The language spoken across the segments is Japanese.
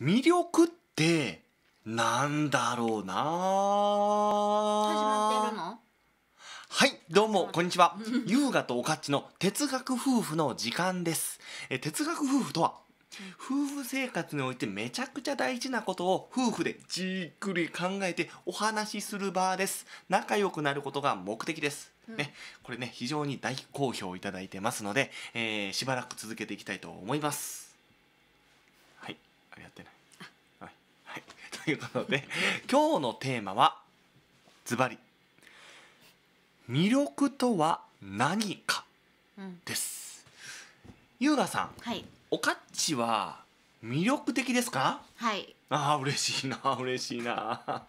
魅力ってなんだろうなはいどうもこんにちは優雅とおかっちの哲学夫婦の時間ですえ哲学夫婦とは夫婦生活においてめちゃくちゃ大事なことを夫婦でじっくり考えてお話しする場です仲良くなることが目的です、うん、ね、これね非常に大好評いただいてますので、えー、しばらく続けていきたいと思いますやってない。はい、はい、ということで 今日のテーマはズバリ魅力とは何かです。優、う、雅、さん、はい、おかっちは魅力的ですか？はい。ああ嬉しいな嬉しいな。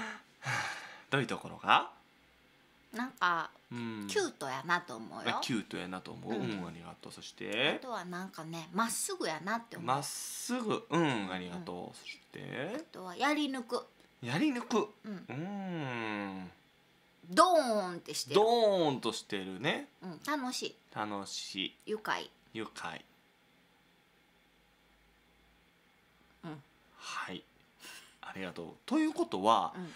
どういうところが？なんか、うん、キュートやなと思うよキュートやなと思う、うん、うん、ありがとうそしてあとはなんかねまっすぐやなって思うまっすぐうんありがとう、うん、そしてあとはやり抜くやり抜くうんうんドーンってしてるドーンとしてるね、うん、楽しい楽しい愉快愉快うんはいありがとうということは、うん、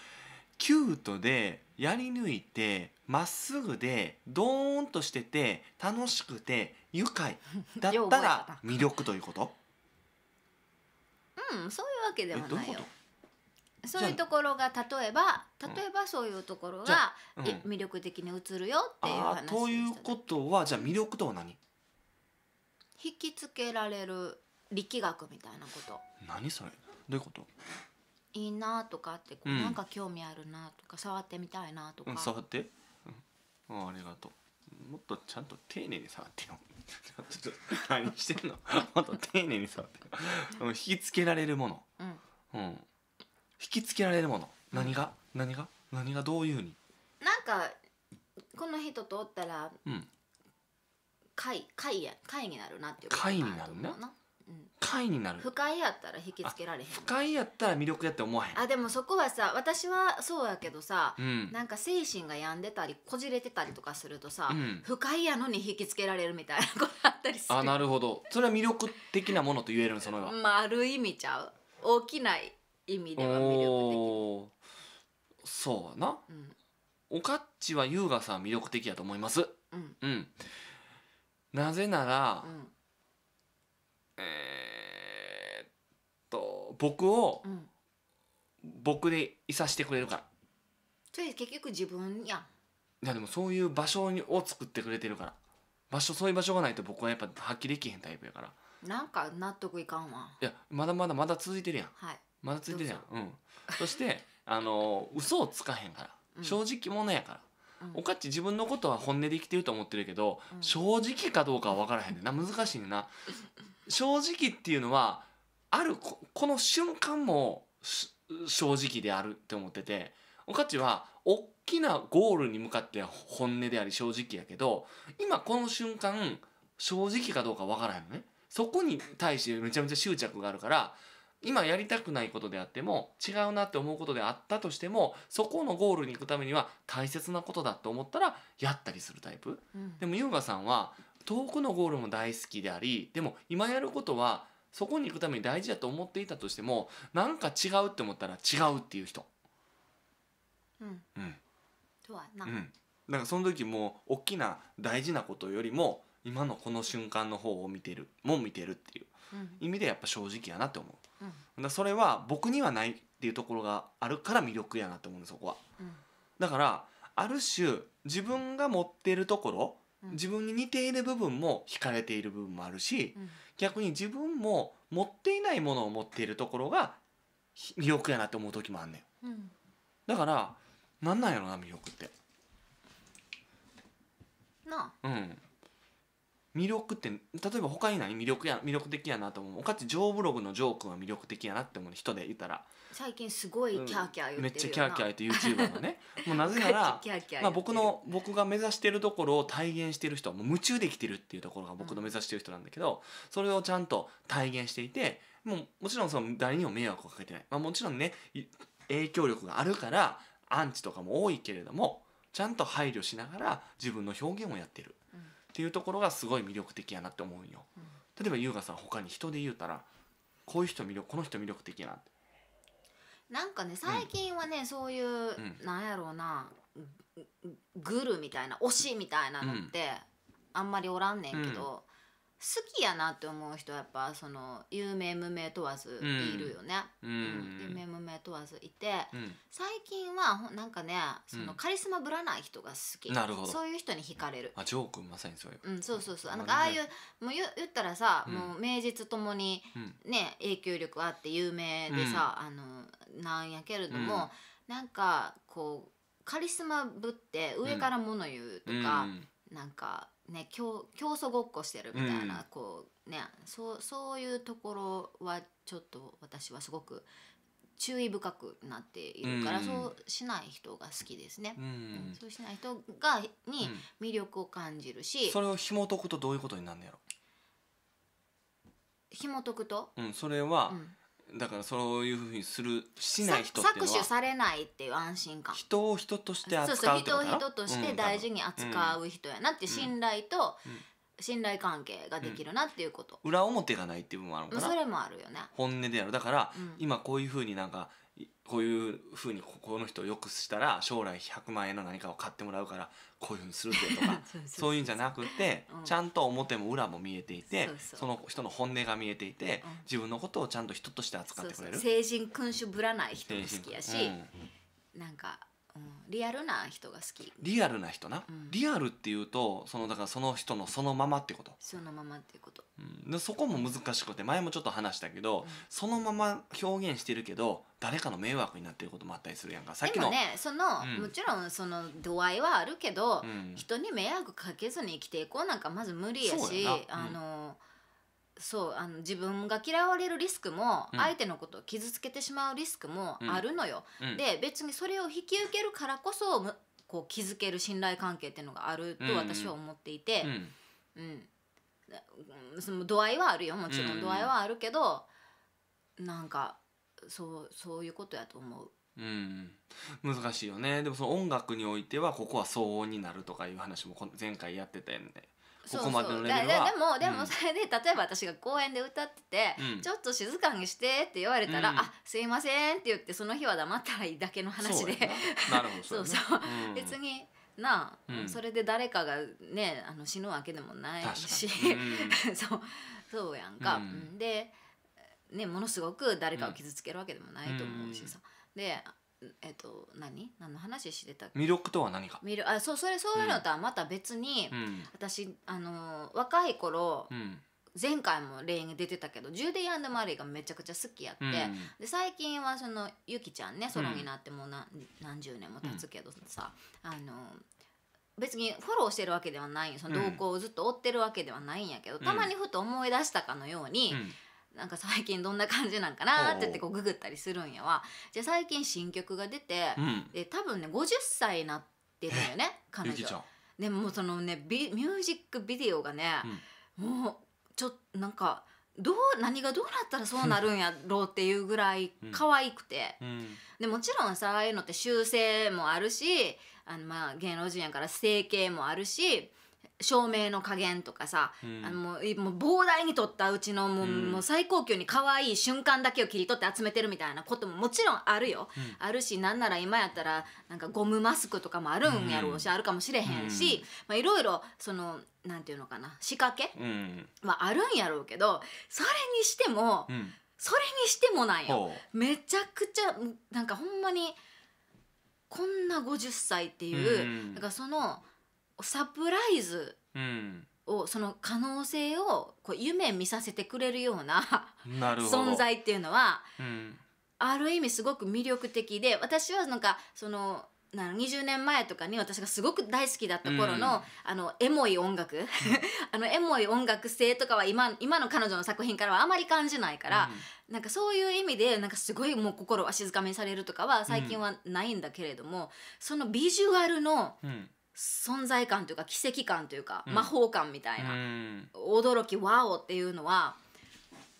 キュートでやり抜いてまっすぐでドーンとしてて楽しくて愉快 だったら魅力ということうんそういうわけでもないよそういうところが例えば例えばそういうところが、うん、魅力的に映るよっていう話ということはじゃあ魅力とは何引きつけられる力学みたいなこと何それどういうこといいなとかってこう、なんか興味あるなとか触ってみたいなとか、うん触って、うん、ありがとうもっとちゃんと丁寧に触ってよちょっと何してんの もっと丁寧に触ってようん引きつけられるもの、うんうん、引きつけられるもの何が何が何がどういうになんかこの人とおったらうん貝貝や貝になるなっていうことになるなな快になる不快やったら引きつけられへん不快やったら魅力やって思わへんあでもそこはさ私はそうやけどさ、うん、なんか精神が病んでたりこじれてたりとかするとさ、うん、不快やのに引きつけられるみたいなことあったりするあなるほどそれは魅力的なものと言えるのそのまあある意味ちゃう大きな意味では魅力的そうな、うん、おかっちは優雅さ魅力的やと思いますうん、うん、なぜなら、うんえー、っと僕をうん僕でいさしてくれるからそれ結局自分やんいやでもそういう場所にを作ってくれてるから場所そういう場所がないと僕はやっぱ発揮できへんタイプやからなんか納得いかんわいやまだまだまだ続いてるやんはいまだ続いてるやんうんそして あの嘘をつかへんから、正直者やから、うんおかっち自分のことは本音で生きてると思ってるけど、うん正直かどうかは分からへんねんな難しいねんな正直っていうのはあるこの瞬間も正直であるって思ってておかちは大きなゴールに向かって本音であり正直やけど今この瞬間正直かどうかわからへんのねそこに対してめちゃめちゃ執着があるから今やりたくないことであっても違うなって思うことであったとしてもそこのゴールに行くためには大切なことだと思ったらやったりするタイプ、うん、でも優雅さんは遠くのゴールも大好きでありでも今やることはそこに行くために大事だと思っていたとしてもなんか違うって思ったら違うっていう人。うん、うん、とはな、うん、だからその時も大きな大事なことよりも今のこの瞬間の方を見てるも見てるっていう意味でやっぱ正直やなって思う、うん、だそれは僕にはないっていうところがあるから魅力やなって思うんですそこは、うん、だからある種自分が持ってるところ自分に似ている部分も惹かれている部分もあるし、逆に自分も持っていないものを持っているところが魅力やなって思う時もあんねん、うん、だからなんなんやろな魅力ってなあうん魅力って例えば他に何魅力や魅力的やなと思うおかつジョーブログのジョー君は魅力的やなって思う人でいたら最近すごいキャーキャー言ってるよなめっちゃキャーキャー言って YouTuber のねもうなぜなら まあ、僕の僕が目指してるところを体現してる人はもう夢中で生きてるっていうところが僕の目指してる人なんだけど、それをちゃんと体現していてもうもちろんその誰にも迷惑をかけてない、まあ、もちろんね影響力があるからアンチとかも多いけれどもちゃんと配慮しながら自分の表現をやってるっていうところがすごい魅力的やなって思うよ。うん、例えば優雅さん他に人で言うたらこういう人魅力この人魅力的やなってなんかね最近はね、そういう、うなんやろうなグルみたいな推しみたいなのって、あんまりおらんねんけど、好きやなって思う人はやっぱその有名無名問わずいるよね、うん、うん、有名無名問わずいて、うん、最近はなんかねそのカリスマぶらない人が好き、なるほどそういう人に惹かれる、あジョー君まさにそういううんそうそうそうなんかああいうもう言ったらさ、もう名実ともにね、影響力あって有名でさ、あのなんやけれども、うん、なんかこうカリスマぶって上から物言うとか、うん、なんかね競競争ごっこしてるみたいな、うん、こうねそうそういうところはちょっと私はすごく注意深くなっているから、うん、そうしない人が好きですね、うん、そうしない人がに魅力を感じるし、それを紐解くとどういうことになるのやろ紐解くと、うん、それは、だからそういうふうにするしない人っていうのは搾取されないっていう安心感人を人として扱うってことそうそう人を人として大事に扱う人やなって信頼と、信頼関係ができるなっていうこと、うん、裏表がないっていう部分もあるのかなそれもあるよね本音であるだから、今こういうふうになんかこういうふうにこの人をよくしたら将来100万円の何かを買ってもらうからこういうふうにするぜとか そういうんじゃなくて、うん、ちゃんと表も裏も見えていてその人の本音が見えていて、うん、自分のことをちゃんと人として扱ってくれる。そうそう成人君主ぶらない人も好きやし、うん、なんかリアルな人が好きリアルな人な、うん、リアルっていうとそのだからその人のそのままってことそのままっていうこと、うん、でそこも難しくて前もちょっと話したけど、うん、そのまま表現してるけど誰かの迷惑になってることもあったりするやんかさっきのねその、うん、もちろんその度合いはあるけど、人に迷惑かけずに生きていこうなんかまず無理やしや、あのそうあの自分が嫌われるリスクも、うん、相手のことを傷つけてしまうリスクもあるのよ。うん、で別にそれを引き受けるからこそこう築ける信頼関係っていうのがあると私は思っていて、うん、うん、その度合いはあるよもちろん度合いはあるけど、うん、なんかそうそういうことやと思う。うん、難しいよねでもその音楽においてはここは騒音になるとかいう話も前回やってたよねここまでのレベルはでもでもそれで、例えば私が公園で歌ってて、うんちょっと静かにしてって言われたら、うんあすいませんって言ってその日は黙ったらいいだけの話でそうなるほど そうそううん別になあ、うんそれで誰かがねあの死ぬわけでもないし そうそうやんか、うんで、ね、ものすごく誰かを傷つけるわけでもないと思うしさ、でえっと何何の話してたっけ魅力とは何か魅力あそうそれそういうのとはまた別に、うん、私あの若い頃、うん、前回も例に出てたけどジュディ・アンド・マリーがめちゃくちゃ好きやって、うん、で最近はそのユキちゃんねソロになってもう何,、何十年も経つけどさ、あの別にフォローしてるわけではないその動向をずっと追ってるわけではないんやけど、たまにふと思い出したかのように、なんか最近どんな感じなんかなって言ってこうググったりするんやわじゃあ最近新曲が出て、うん、で多分ね50歳になってるんよね 彼女でもそのねビミュージックビデオがね、うん、もうちょっとなんかどう何がどうなったらそうなるんやろうっていうぐらい可愛くて、うん、でもちろんさああいうのって修正もあるしあのまあ芸能人やから整形もあるし照明の加減とかさ、うん、あのもう膨大に撮ったうちのもううん、もう最高級に可愛い瞬間だけを切り取って集めてるみたいなことももちろんあるよ、うん、あるしなんなら今やったらなんかゴムマスクとかもあるんやろうし、あるかもしれへんしいろいろそのなんていうのかな仕掛けはあるんやろうけどそれにしても、それにしてもなんよめちゃくちゃなんかほんまにこんな50歳っていう、うん、かその。サプライズを、その可能性をこう夢見させてくれるような存在っていうのは、うん、ある意味すごく魅力的で私はなんかその。な20年前とかに私がすごく大好きだった頃の、うん、あのエモい音楽、あのエモい音楽性とかは今今の彼女の作品からはあまり感じないから、うん、なんかそういう意味でなんかすごいもう心は静かめにされるとかは最近はないんだけれども、そのビジュアルの存在感というか奇跡感というか、魔法感みたいな、うん驚きワオっていうのは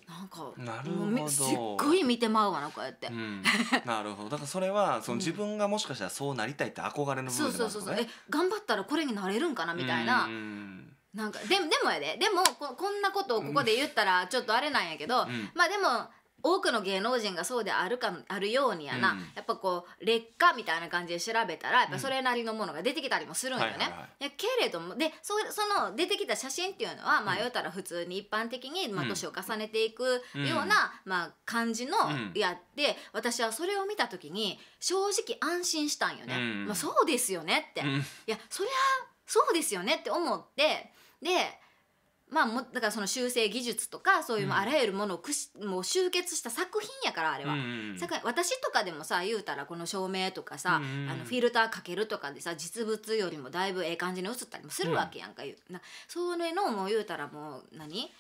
なんかなるほどすっごい見てまうわなこうやって。うん、なるほどだからそれはその自分がもしかしたらそうなりたいって憧れの部そう分でもそうそうそう、え頑張ったらこれになれるんかなみたいな、なんかででもやででもここんなことをここで言ったらちょっとあれなんやけど、まあでも多くの芸能人がそうであるかあるようにやな、うんやっぱこう劣化みたいな感じで調べたらやっぱそれなりのものが出てきたりもするんよね。いやけれどもでそその出てきた写真っていうのは、まあ言うたら普通に一般的に、まあ、年を重ねていくような、うんまあ、感じのやって、私はそれを見た時に正直安心したんよね。うんまあ、そうですよねって、うんいやそりゃそうですよねって思ってでまあもだからその修正技術とかそういうあらゆるものをくし、うん、もう集結した作品やからあれは、うんう私とかでもさ言うたらこの照明とかさ、うんあのフィルターかけるとかでさ実物よりもだいぶええ感じに映ったりもするわけやんか、うん、なそういうのも言うたらもう何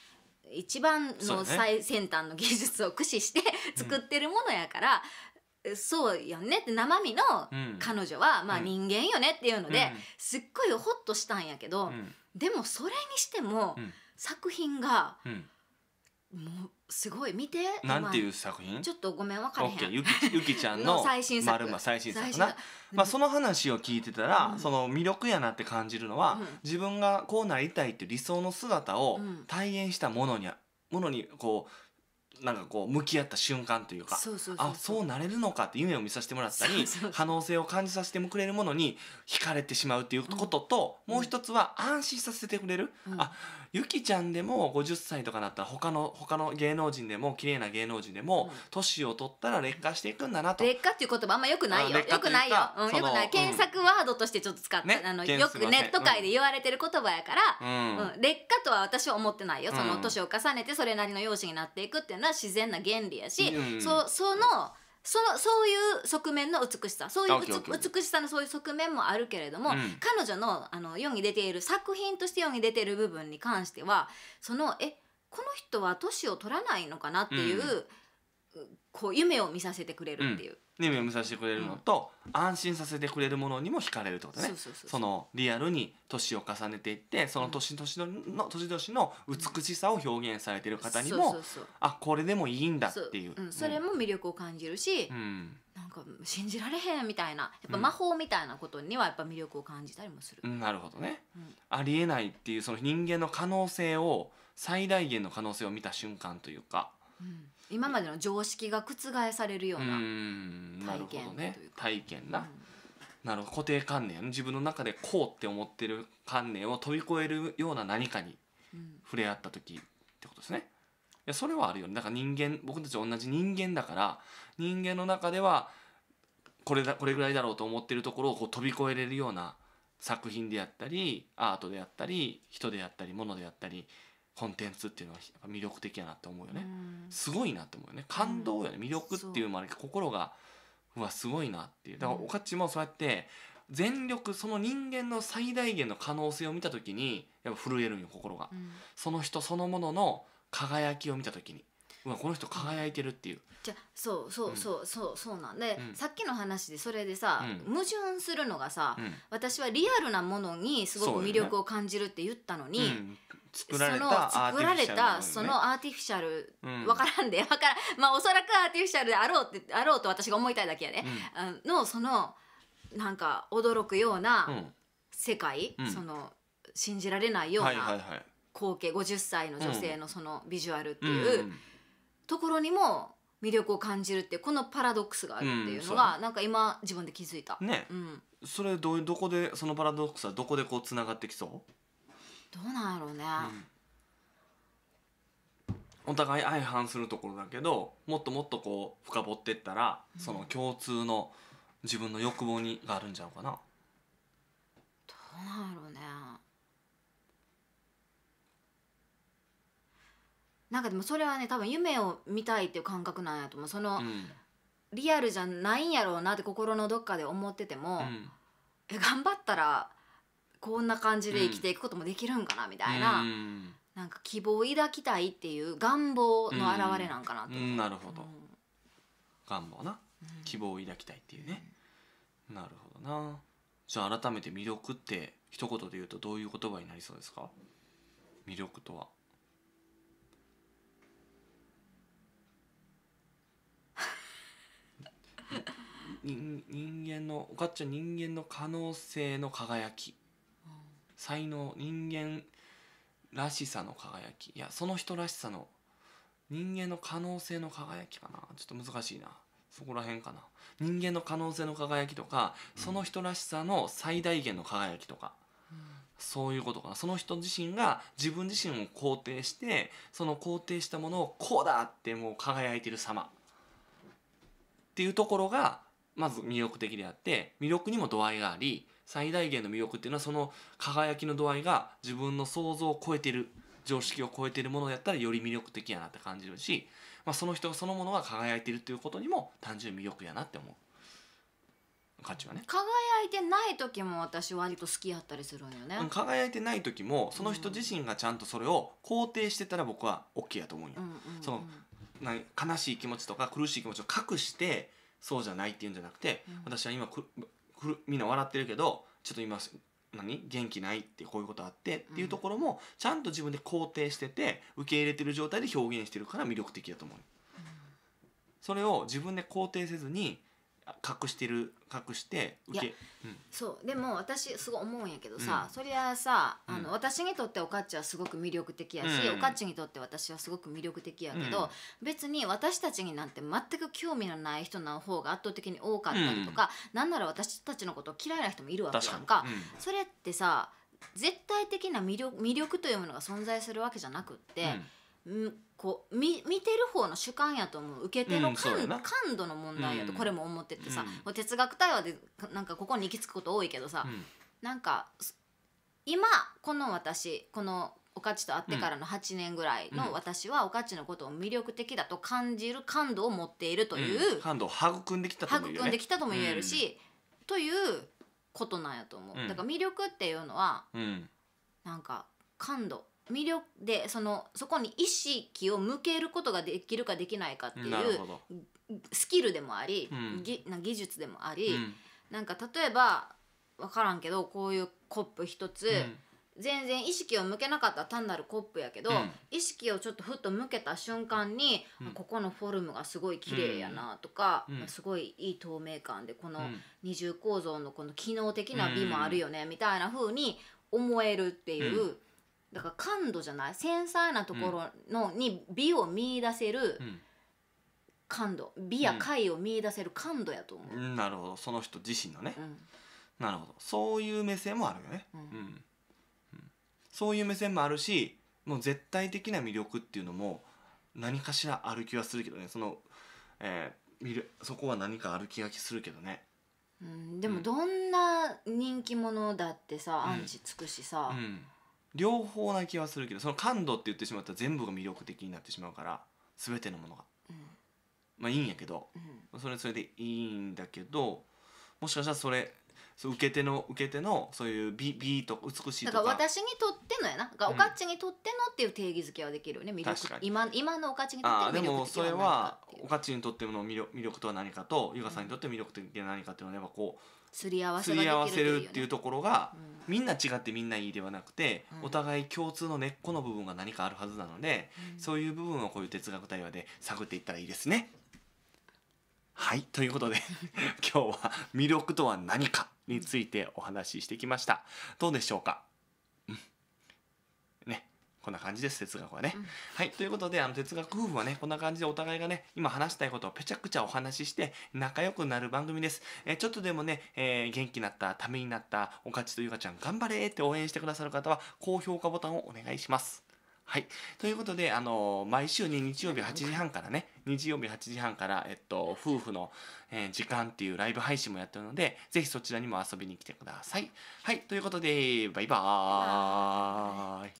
一番の最先端の技術を駆使して作ってるものやから、そうよねって生身の彼女は、まあ人間よねっていうので、すっごいホッとしたんやけど、うん、でもそれにしても、うん作品がうんもうすごい見てなんていう作品ちょっとごめんわかオらへんゆきゆきちゃんの の最新作ま最新作なまあ、その話を聞いてたら、うんその魅力やなって感じるのは、うん自分がこうなりたいって理想の姿を体現したものにものにこうなんかこう向き合った瞬間というかあそうなれるのかって夢を見させてもらったり 可能性を感じさせてくれるものに惹かれてしまうっていうことと、うん、もう一つは安心させてくれる、うん、あゆきちゃんでも50歳とかなったら他の他の芸能人でも綺麗な芸能人でも年、うん、を取ったら劣化していくんだなと劣化っていう言葉あんまよくないよよくないよ、うん、よくない検索ワードとしてちょっと使って、ね、あのよくネット界で言われてる言葉やから、うん劣化とは私は思ってないよその年を重ねてそれなりの容姿になっていくっていうのはが自然な原理やし、うん、そそのそのそういう側面の美しさそういう美しさのそういう側面もあるけれども、うん、彼女のあの世に出ている作品として世に出ている部分に関してはそのえこの人は年を取らないのかなっていう。うんこう夢を見させてくれるっていう、うん、夢を見させてくれるのと、うん、安心させてくれるものにも惹かれるってことねそのリアルに年を重ねていってその年年の,、う年々の美しさを表現されてる方にも、うん、あこれでもいいんだっていう、うん、それも魅力を感じるし、うん、なんか信じられへんみたいなやっぱ魔法みたいなことにはやっぱ魅力を感じたりもする、うん、なるほどね、うん、ありえないっていうその人間の可能性を最大限の可能性を見た瞬間というか、うん今までの常識が覆されるような体験というか、ね、体験な、うん、なるほど固定観念自分の中でこうって思ってる観念を飛び越えるような何かに触れ合った時ってことですね。いやそれはあるよねだから人間僕たち同じ人間だから人間の中ではこれだこれぐらいだろうと思ってるところをこう飛び越えれるような作品であったりアートであったり人であったり物であったりコンテンツっていうのは魅力的やなって思うよね、うん、すごいなって思うよね感動よね、魅力っていうもあるけど心がうわすごいなっていうだからおかちもそうやって全力その人間の最大限の可能性を見た時にやっぱ震えるんよ心が、うん、その人そのものの輝きを見た時に、うわこの人輝いてるっていうじゃそうそうそうそうそうなんで、うんさっきの話でそれでさ、うん矛盾するのがさ、うん私はリアルなものにすごく魅力を感じるって言ったのに、うん作られたアーティフィシねその作られたそのアーティフィシャル、うわからんでわからんまあおそらくアーティフィシャルであろうってあろうと私が思いたいだけやね、うん、のそのなんか驚くような世界、うんその信じられないようはいはいなはい光景、50歳の女性のそのビジュアルっていう、うんところにも魅力を感じるっていうこのパラドックスがあるっていうのが、うん、なんか今自分で気づいたね、うん、それどどこでそのパラドックスはどこでこうつながってきそうどうなんやろうね、うん、お互い相反するところだけどもっともっとこう深掘ってったら、その共通の自分の欲望にがあるんちゃうかなどうなんやろうねなんかでもそれはね多分夢を見たいっていう感覚なんやと思うその、うん、リアルじゃないんやろうなって心のどっかで思ってても、うん、頑張ったらこんな感じで生きていくこともできるんかなみたいな、うん、なんか希望を抱きたいっていう願望の表れなんかなと思う、うん、なるほど、願望な、希望を抱きたいっていうね、なるほどなじゃあ改めて魅力って一言で言うとどういう言葉になりそうですか魅力とは人間のおかっちゃん人間の可能性の輝き、うん、才能人間らしさの輝きいやその人らしさの人間の可能性の輝きかなちょっと難しいなそこら辺かな人間の可能性の輝きとかその人らしさの最大限の輝きとか、うん、そういうことかなその人自身が自分自身を肯定してその肯定したものをこうだってもう輝いてる様っていうところがまず魅力的であって魅力にも度合いがあり最大限の魅力っていうのはその輝きの度合いが自分の想像を超えてる常識を超えてるものやったらより魅力的やなって感じるし、まあ、その人そのものが輝いてるっていうことにも単純魅力やなって思う。価値はね輝いてない時も私割と好きやったりするんよね輝いてない時もその人自身がちゃんとそれを肯定してたら僕は OK やと思うよ、うん、その悲しい気持ちとか苦しい気持ちを隠してそうじゃないっていうんじゃなくて、うん、私は今くるみんな笑ってるけどちょっと今何元気ないってこういうことあってっていうところもちゃんと自分で肯定してて受け入れてる状態で表現してるから魅力的だと思う。それを自分で肯定せずに隠してる隠して受け、うん、そうでも私すごい思うんやけどさ、うん、そりゃさあの、うん、私にとっておかっちはすごく魅力的やし、うん、おかっちにとって私はすごく魅力的やけど、別に私たちになんて全く興味のない人の方が圧倒的に多かったりとか、うん、なんなら私たちのことを嫌いな人もいるわけやんかそれってさ絶対的な魅力魅力というものが存在するわけじゃなくって。こう見見てる方の主観やと思う受け手の感うん、感度の問題やとこれも思っててさ、うん、哲学対話でなんかここに行き着くこと多いけどさ、うん、なんか今この私このおかちと会ってからの8年ぐらいの私はおかちのことを魅力的だと感じる感度を持っているという、感度を育んできたとも言える、ね、育んできたとも言えるし、ということなんやと思う、だから魅力っていうのは、うん、なんか感度魅力でそのそこに意識を向けることができるかできないかっていうスキルでもあり、うん、技術でもあり、うん、なんか例えば分からんけどこういうコップ一つ、うん、全然意識を向けなかった単なるコップやけど、うん、意識をちょっとふっと向けた瞬間に、ここのフォルムがすごい綺麗やなとか、すごいいい透明感でこの二重構造のこの機能的な美もあるよね、みたいな風に思えるっていう。だから感度じゃない繊細なところのに美を見出せる感度、美や解を見出せる感度やと思う、うんなるほどその人自身のね、うん、なるほどそういう目線もあるよね、うん、うん、そういう目線もあるしもう絶対的な魅力っていうのも何かしらある気はするけどねその、えー、そこは何か歩き気きするけどね、うん、でもどんな人気者だってさ、アンチつくしさ、うん両方な気はするけどその感度って言ってしまったら全部が魅力的になってしまうから全てのものが、うん、まあいいんやけど、うん、それそれでいいんだけどもしかしたらそれそ受け手の受け手のそういう美美と美しいとかだから私にとってのやながおかっちにとってのっていう定義づけはできるよね、うん、魅力今今のおかっちにとっての魅力的でもそれはおかっちにとっての魅力魅力とは何かと優香さんにとって魅力的な何かっていうのはやっぱこうすり合わせ、ね、るっていうところが、うん、みんな違ってみんないいではなくて、うん、お互い共通の根っこの部分が何かあるはずなので、うん、そういう部分をこういう哲学対話で探っていったらいいですね。はいということで 今日は魅力とは何かについてお話ししてきました。どうでしょうかこんな感じです哲学はね、うん、はいということであの哲学夫婦はねこんな感じでお互いがね今話したいことをぺちゃくちゃお話しして仲良くなる番組です、えちょっとでもね、えー、元気になったためになったおかちとゆかちゃん頑張れって応援してくださる方は高評価ボタンをお願いしますはい。ということで、あのー、毎週に日曜日8時半からね、日曜日8時半から、えっと、夫婦の、えー、時間っていうライブ配信もやってるので、ぜひそちらにも遊びに来てください。はい。ということで、バイバーイ。